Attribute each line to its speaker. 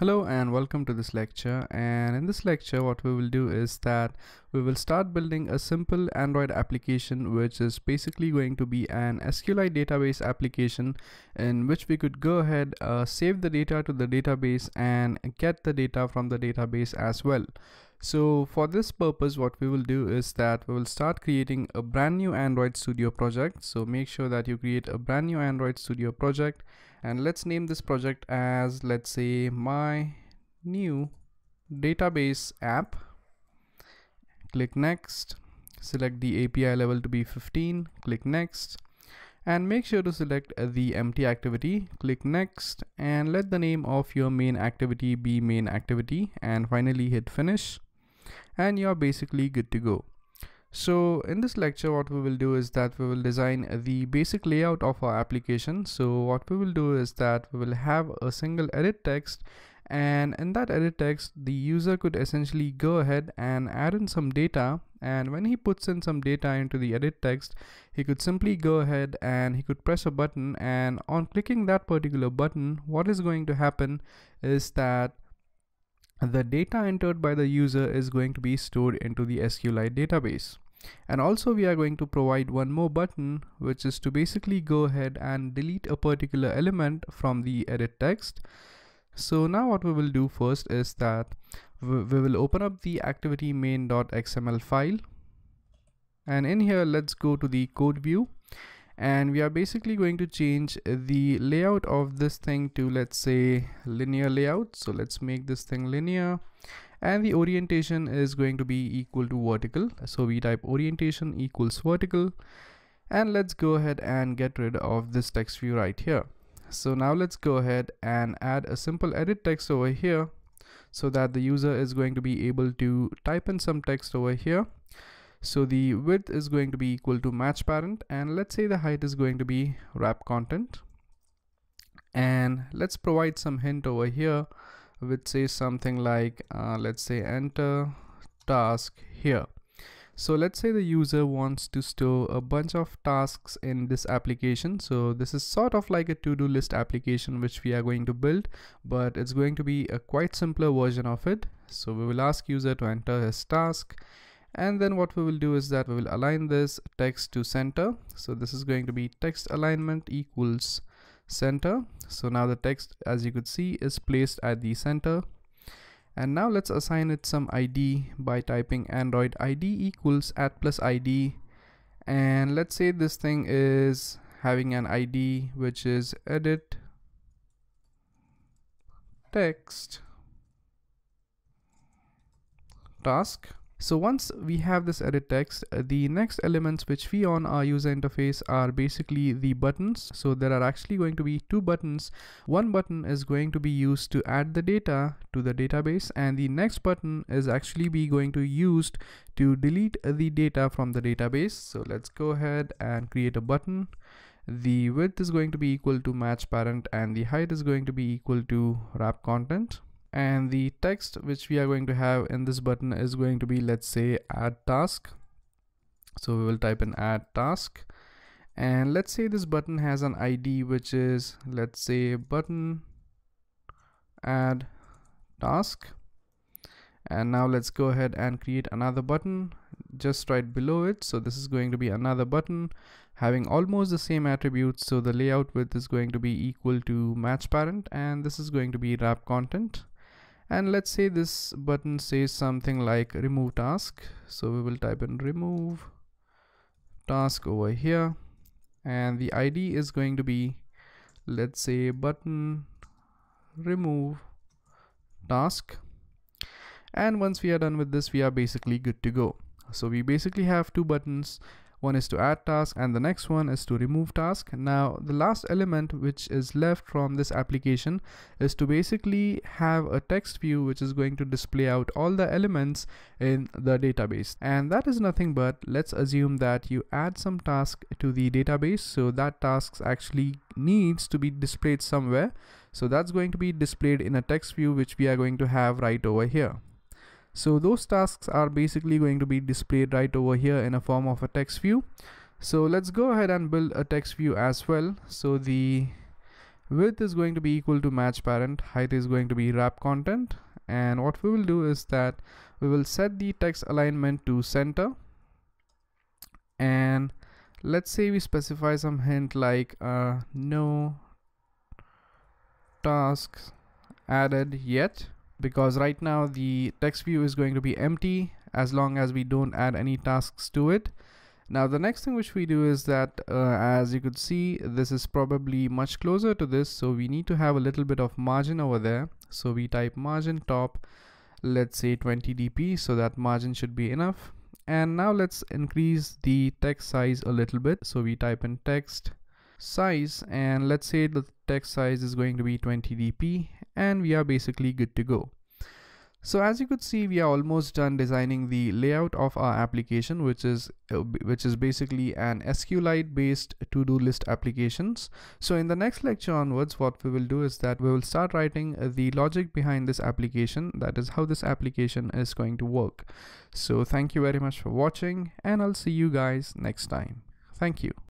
Speaker 1: Hello and welcome to this lecture and in this lecture what we will do is that we will start building a simple Android application which is basically going to be an SQLite database application in which we could go ahead uh, save the data to the database and get the data from the database as well. So for this purpose what we will do is that we will start creating a brand new Android Studio project so make sure that you create a brand new Android Studio project and let's name this project as let's say my new database app click next select the API level to be 15 click next and make sure to select uh, the empty activity click next and let the name of your main activity be main activity and finally hit finish and you're basically good to go so in this lecture what we will do is that we will design the basic layout of our application. So what we will do is that we will have a single edit text and in that edit text the user could essentially go ahead and add in some data and when he puts in some data into the edit text he could simply go ahead and he could press a button and on clicking that particular button what is going to happen is that the data entered by the user is going to be stored into the SQLite database. And also we are going to provide one more button, which is to basically go ahead and delete a particular element from the edit text. So now what we will do first is that we will open up the activity main.xml file. And in here, let's go to the code view and we are basically going to change the layout of this thing to let's say linear layout so let's make this thing linear and the orientation is going to be equal to vertical so we type orientation equals vertical and let's go ahead and get rid of this text view right here so now let's go ahead and add a simple edit text over here so that the user is going to be able to type in some text over here so the width is going to be equal to match parent and let's say the height is going to be wrap content. And let's provide some hint over here which says something like uh, let's say enter task here. So let's say the user wants to store a bunch of tasks in this application. So this is sort of like a to-do list application which we are going to build, but it's going to be a quite simpler version of it. So we will ask user to enter his task and then what we will do is that we will align this text to center so this is going to be text alignment equals center so now the text as you could see is placed at the center and now let's assign it some id by typing android id equals at plus id and let's say this thing is having an id which is edit text task so once we have this edit text, uh, the next elements which we on our user interface are basically the buttons. So there are actually going to be two buttons. One button is going to be used to add the data to the database and the next button is actually be going to used to delete the data from the database. So let's go ahead and create a button. The width is going to be equal to match parent and the height is going to be equal to wrap content and the text which we are going to have in this button is going to be let's say add task so we will type in add task and let's say this button has an id which is let's say button add task and now let's go ahead and create another button just right below it so this is going to be another button having almost the same attributes so the layout width is going to be equal to match parent and this is going to be wrap content and let's say this button says something like remove task so we will type in remove task over here and the id is going to be let's say button remove task and once we are done with this we are basically good to go so we basically have two buttons one is to add task and the next one is to remove task. Now the last element which is left from this application is to basically have a text view which is going to display out all the elements in the database. And that is nothing but let's assume that you add some task to the database. So that task actually needs to be displayed somewhere. So that's going to be displayed in a text view which we are going to have right over here. So those tasks are basically going to be displayed right over here in a form of a text view. So let's go ahead and build a text view as well. So the width is going to be equal to match parent, height is going to be wrap content. And what we will do is that we will set the text alignment to center. And let's say we specify some hint like uh, no tasks added yet because right now the text view is going to be empty as long as we don't add any tasks to it. Now the next thing which we do is that uh, as you could see this is probably much closer to this so we need to have a little bit of margin over there. So we type margin top let's say 20 dp so that margin should be enough and now let's increase the text size a little bit so we type in text size and let's say the text size is going to be 20 dp and we are basically good to go. So as you could see, we are almost done designing the layout of our application, which is uh, which is basically an SQLite based to-do list applications. So in the next lecture onwards, what we will do is that we will start writing uh, the logic behind this application. That is how this application is going to work. So thank you very much for watching and I'll see you guys next time. Thank you.